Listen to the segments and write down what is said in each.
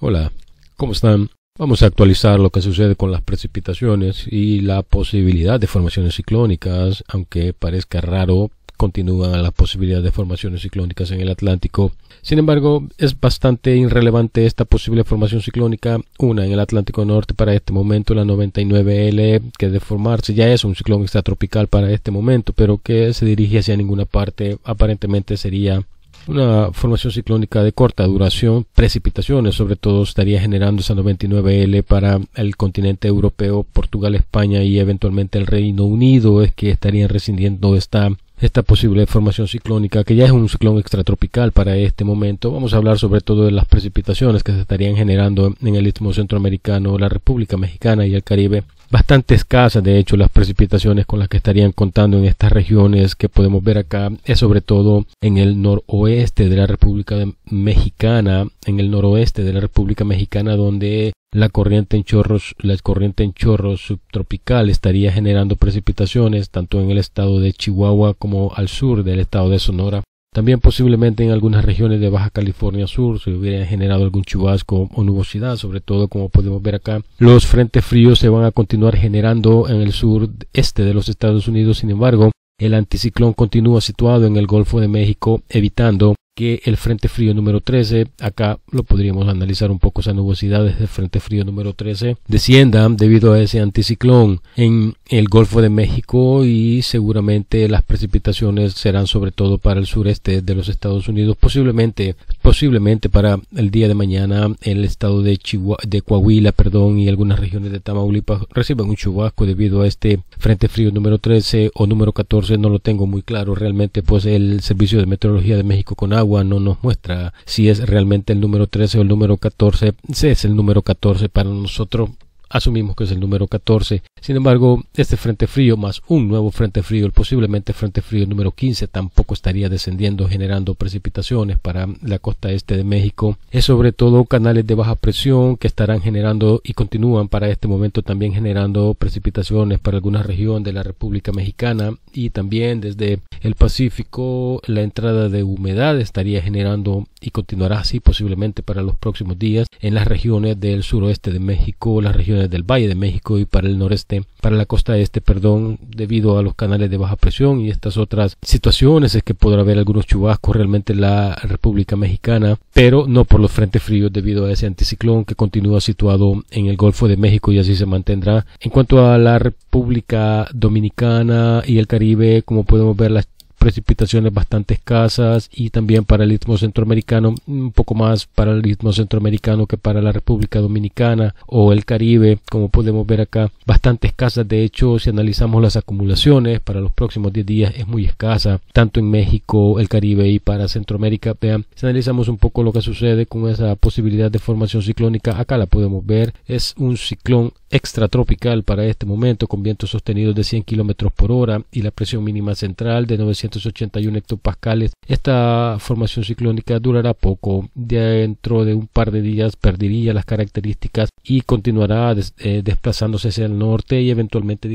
Hola, ¿cómo están? Vamos a actualizar lo que sucede con las precipitaciones y la posibilidad de formaciones ciclónicas, aunque parezca raro, continúan las posibilidades de formaciones ciclónicas en el Atlántico. Sin embargo, es bastante irrelevante esta posible formación ciclónica, una en el Atlántico Norte para este momento, la 99L, que de formarse ya es un ciclón extratropical para este momento, pero que se dirige hacia ninguna parte, aparentemente sería una formación ciclónica de corta duración, precipitaciones sobre todo, estaría generando esa 99L para el continente europeo, Portugal, España y eventualmente el Reino Unido, es que estarían rescindiendo esta esta posible formación ciclónica, que ya es un ciclón extratropical para este momento. Vamos a hablar sobre todo de las precipitaciones que se estarían generando en el Istmo Centroamericano, la República Mexicana y el Caribe. Bastante escasas, de hecho, las precipitaciones con las que estarían contando en estas regiones que podemos ver acá es sobre todo en el noroeste de la República Mexicana, en el noroeste de la República Mexicana, donde la corriente en chorros, la corriente en subtropical estaría generando precipitaciones tanto en el estado de Chihuahua como al sur del estado de Sonora. También posiblemente en algunas regiones de Baja California Sur se hubiera generado algún chubasco o nubosidad, sobre todo como podemos ver acá. Los frentes fríos se van a continuar generando en el sur este de los Estados Unidos, sin embargo, el anticiclón continúa situado en el Golfo de México, evitando que el Frente Frío número 13, acá lo podríamos analizar un poco, esa nubosidad del Frente Frío número 13, descienda debido a ese anticiclón en el Golfo de México y seguramente las precipitaciones serán sobre todo para el sureste de los Estados Unidos, posiblemente, posiblemente para el día de mañana en el estado de, Chihuahua, de Coahuila perdón, y algunas regiones de Tamaulipas reciben un chubasco debido a este Frente Frío número 13 o número 14, no lo tengo muy claro realmente, pues el Servicio de Meteorología de México con agua no nos muestra si es realmente el número 13 o el número 14, si es el número 14 para nosotros asumimos que es el número 14. Sin embargo, este frente frío más un nuevo frente frío, el posiblemente frente frío número 15, tampoco estaría descendiendo generando precipitaciones para la costa este de México. Es sobre todo canales de baja presión que estarán generando y continúan para este momento también generando precipitaciones para alguna región de la República Mexicana y también desde el Pacífico la entrada de humedad estaría generando y continuará así posiblemente para los próximos días en las regiones del suroeste de México, las regiones eh, del Valle de México y para el noreste, para la costa este, perdón, debido a los canales de baja presión y estas otras situaciones es que podrá haber algunos chubascos realmente en la República Mexicana, pero no por los frentes fríos debido a ese anticiclón que continúa situado en el Golfo de México y así se mantendrá. En cuanto a la República Dominicana y el Caribe, como podemos ver, las precipitaciones bastante escasas y también para el ritmo centroamericano, un poco más para el ritmo centroamericano que para la República Dominicana o el Caribe, como podemos ver acá, bastante escasas. De hecho, si analizamos las acumulaciones para los próximos 10 días es muy escasa, tanto en México, el Caribe y para Centroamérica. Vean, si analizamos un poco lo que sucede con esa posibilidad de formación ciclónica, acá la podemos ver, es un ciclón extratropical para este momento con vientos sostenidos de 100 km por hora y la presión mínima central de 900 hectopascales. Esta formación ciclónica durará poco. Dentro de un par de días perdería las características y continuará eh, desplazándose hacia el norte y eventualmente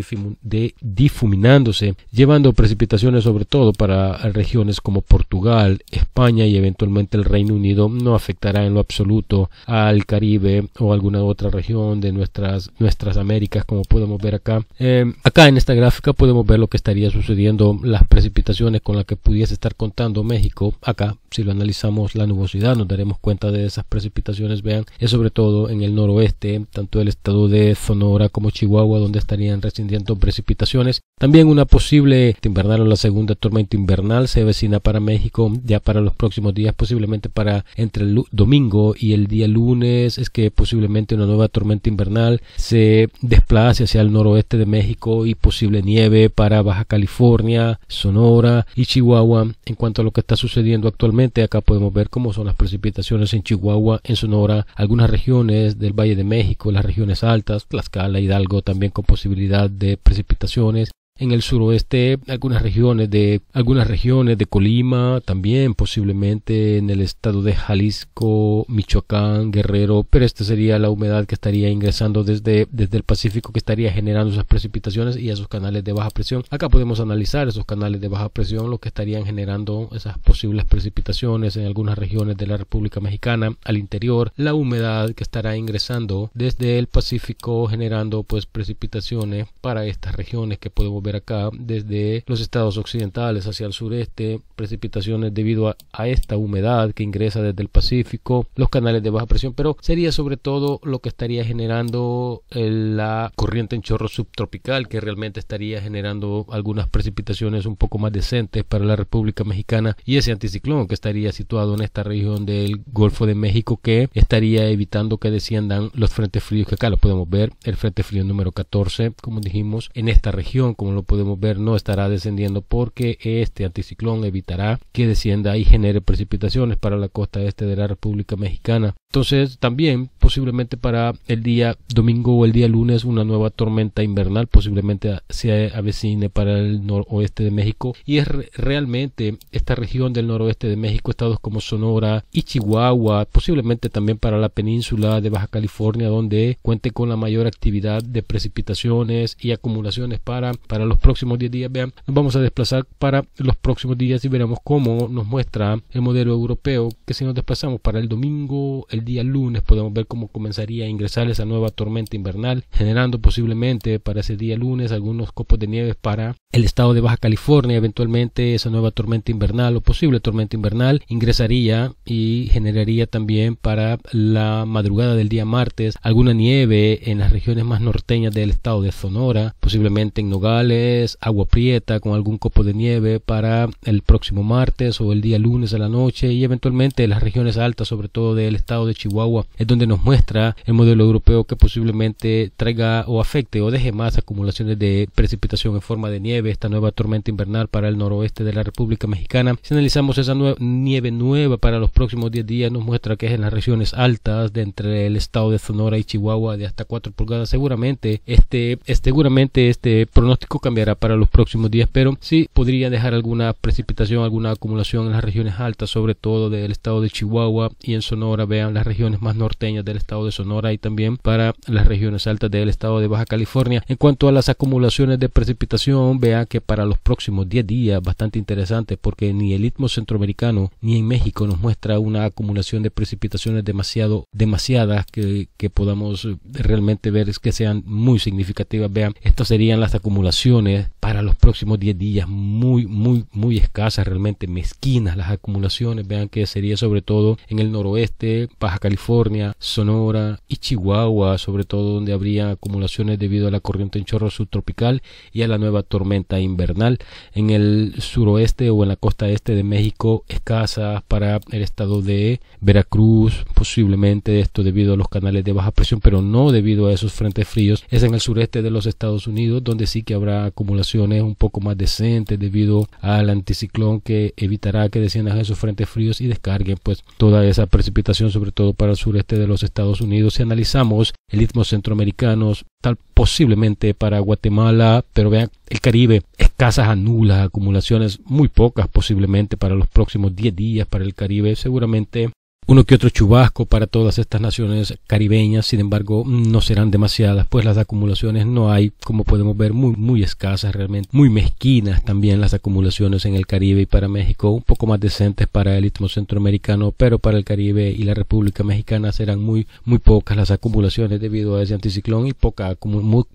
difuminándose, llevando precipitaciones sobre todo para regiones como Portugal, España y eventualmente el Reino Unido. No afectará en lo absoluto al Caribe o alguna otra región de nuestras, nuestras Américas como podemos ver acá. Eh, acá en esta gráfica podemos ver lo que estaría sucediendo las precipitaciones con la que pudiese estar contando México, acá, si lo analizamos la nubosidad, nos daremos cuenta de esas precipitaciones, vean, es sobre todo en el noroeste, tanto el estado de Sonora como Chihuahua, donde estarían rescindiendo precipitaciones. También una posible invernal o la segunda tormenta invernal se vecina para México ya para los próximos días, posiblemente para entre el domingo y el día lunes, es que posiblemente una nueva tormenta invernal se desplace hacia el noroeste de México y posible nieve para Baja California, Sonora, y Chihuahua en cuanto a lo que está sucediendo actualmente. Acá podemos ver cómo son las precipitaciones en Chihuahua, en Sonora, algunas regiones del Valle de México, las regiones altas, Tlaxcala, Hidalgo también con posibilidad de precipitaciones en el suroeste, algunas regiones de algunas regiones de Colima, también posiblemente en el estado de Jalisco, Michoacán, Guerrero, pero esta sería la humedad que estaría ingresando desde, desde el Pacífico que estaría generando esas precipitaciones y esos canales de baja presión. Acá podemos analizar esos canales de baja presión, lo que estarían generando esas posibles precipitaciones en algunas regiones de la República Mexicana, al interior, la humedad que estará ingresando desde el Pacífico generando pues precipitaciones para estas regiones que podemos ver acá desde los estados occidentales hacia el sureste, precipitaciones debido a, esta humedad que ingresa desde el Pacífico, los canales de baja presión, pero sería sobre todo lo que estaría generando eh, la corriente en chorro subtropical que realmente estaría generando algunas precipitaciones un poco más decentes para la República Mexicana y ese anticiclón que estaría situado en esta región del Golfo de México que estaría evitando que desciendan los frentes fríos que acá lo podemos ver, el frente frío número 14, como dijimos, en esta región, como lo podemos ver, no estará descendiendo porque este anticiclón evitará que descienda y genere precipitaciones para la costa este de la República Mexicana entonces, también posiblemente para el día domingo o el día lunes una nueva tormenta invernal posiblemente se avecine para el noroeste de México y es realmente esta región del noroeste de México, estados como Sonora y Chihuahua, posiblemente también para la península de Baja California donde cuente con la mayor actividad de precipitaciones y acumulaciones para, para los próximos 10 días. Vean, nos vamos a desplazar para los próximos días y veremos cómo nos muestra el modelo europeo que si nos desplazamos para el domingo, el día lunes podemos ver cómo comenzaría a ingresar esa nueva tormenta invernal, generando posiblemente para ese día lunes algunos copos de nieve para el estado de Baja California. Eventualmente esa nueva tormenta invernal o posible tormenta invernal ingresaría y generaría también para la madrugada del día martes alguna nieve en las regiones más norteñas del estado de Sonora, posiblemente en Nogales, Agua Prieta con algún copo de nieve para el próximo martes o el día lunes a la noche y eventualmente en las regiones altas, sobre todo del estado de Chihuahua es donde nos muestra el modelo europeo que posiblemente traiga o afecte o deje más acumulaciones de precipitación en forma de nieve, esta nueva tormenta invernal para el noroeste de la República Mexicana. Si analizamos esa nueva nieve nueva para los próximos 10 días, nos muestra que es en las regiones altas de entre el estado de Sonora y Chihuahua de hasta 4 pulgadas. Seguramente este, seguramente este pronóstico cambiará para los próximos días, pero sí podría dejar alguna precipitación, alguna acumulación en las regiones altas, sobre todo del estado de Chihuahua y en Sonora. Vean las regiones más norteñas del estado de Sonora y también para las regiones altas del estado de Baja California. En cuanto a las acumulaciones de precipitación, vean que para los próximos 10 días, bastante interesante porque ni el Istmo Centroamericano ni en México nos muestra una acumulación de precipitaciones demasiado, demasiadas que, podamos realmente ver es que sean muy significativas. Vean, estas serían las acumulaciones para los próximos 10 días, muy, muy, muy escasas, realmente mezquinas las acumulaciones. Vean que sería sobre todo en el noroeste, California, Sonora y Chihuahua, sobre todo donde habría acumulaciones debido a la corriente en chorro subtropical y a la nueva tormenta invernal. En el suroeste o en la costa este de México, escasas para el estado de Veracruz, posiblemente esto debido a los canales de baja presión, pero no debido a esos frentes fríos. Es en el sureste de los Estados Unidos donde sí que habrá acumulaciones un poco más decentes debido al anticiclón que evitará que desciendan esos frentes fríos y descarguen pues toda esa precipitación sobre todo para el sureste de los Estados Unidos. Si analizamos el ritmo centroamericano, tal posiblemente para Guatemala, pero vean, el Caribe, escasas anulas, acumulaciones, muy pocas posiblemente para los próximos 10 días para el Caribe, seguramente uno que otro chubasco para todas estas naciones caribeñas, sin embargo, no serán demasiadas, pues las acumulaciones no hay, como podemos ver, muy, muy escasas realmente, muy mezquinas también las acumulaciones en el Caribe y para México, un poco más decentes para el Istmo Centroamericano, pero para el Caribe y la República Mexicana serán muy, muy pocas las acumulaciones debido a ese anticiclón y poca, acumulación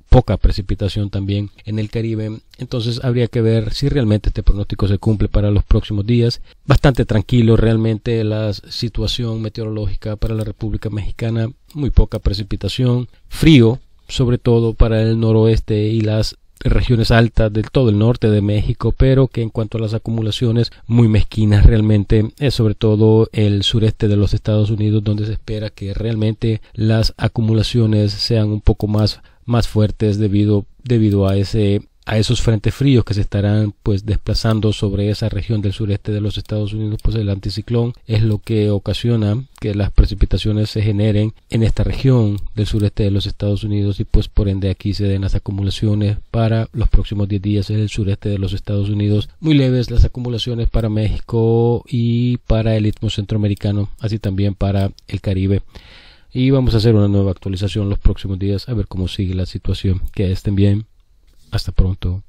poca precipitación también en el Caribe. Entonces habría que ver si realmente este pronóstico se cumple para los próximos días. Bastante tranquilo realmente la situación meteorológica para la República Mexicana. Muy poca precipitación. Frío, sobre todo para el noroeste y las regiones altas del todo el norte de México, pero que en cuanto a las acumulaciones muy mezquinas realmente es sobre todo el sureste de los Estados Unidos donde se espera que realmente las acumulaciones sean un poco más más fuertes debido, debido a, ese, a esos frentes fríos que se estarán pues desplazando sobre esa región del sureste de los Estados Unidos, pues el anticiclón es lo que ocasiona que las precipitaciones se generen en esta región del sureste de los Estados Unidos y pues por ende aquí se den las acumulaciones para los próximos 10 días en el sureste de los Estados Unidos. Muy leves las acumulaciones para México y para el Istmo Centroamericano, así también para el Caribe y vamos a hacer una nueva actualización los próximos días a ver cómo sigue la situación. Que estén bien. Hasta pronto.